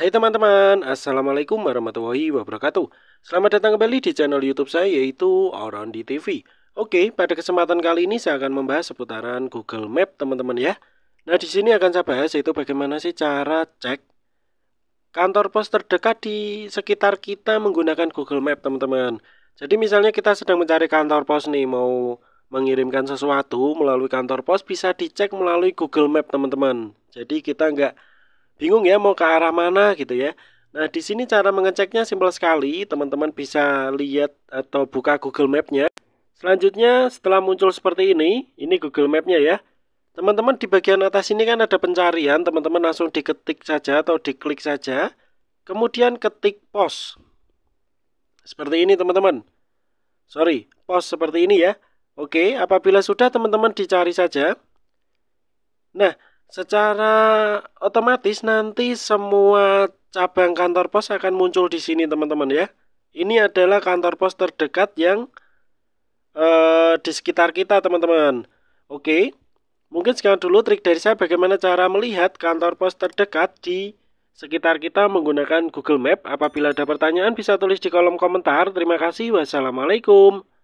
Hai teman-teman, Assalamualaikum warahmatullahi wabarakatuh Selamat datang kembali di channel youtube saya yaitu Around TV Oke, pada kesempatan kali ini saya akan membahas seputaran Google Map teman-teman ya Nah di sini akan saya bahas yaitu bagaimana sih cara cek kantor pos terdekat di sekitar kita menggunakan Google Map teman-teman Jadi misalnya kita sedang mencari kantor pos nih mau mengirimkan sesuatu melalui kantor pos bisa dicek melalui Google Map teman-teman Jadi kita nggak bingung ya mau ke arah mana gitu ya. Nah, di sini cara mengeceknya simpel sekali. Teman-teman bisa lihat atau buka Google Map-nya. Selanjutnya, setelah muncul seperti ini, ini Google Map-nya ya. Teman-teman, di bagian atas ini kan ada pencarian. Teman-teman langsung diketik saja atau diklik saja. Kemudian ketik pos. Seperti ini, teman-teman. Sorry, pos seperti ini ya. Oke, apabila sudah teman-teman dicari saja. Nah, Secara otomatis nanti semua cabang kantor pos akan muncul di sini teman-teman ya. Ini adalah kantor pos terdekat yang uh, di sekitar kita teman-teman. Oke, mungkin sekarang dulu trik dari saya bagaimana cara melihat kantor pos terdekat di sekitar kita menggunakan Google Map. Apabila ada pertanyaan bisa tulis di kolom komentar. Terima kasih. Wassalamualaikum.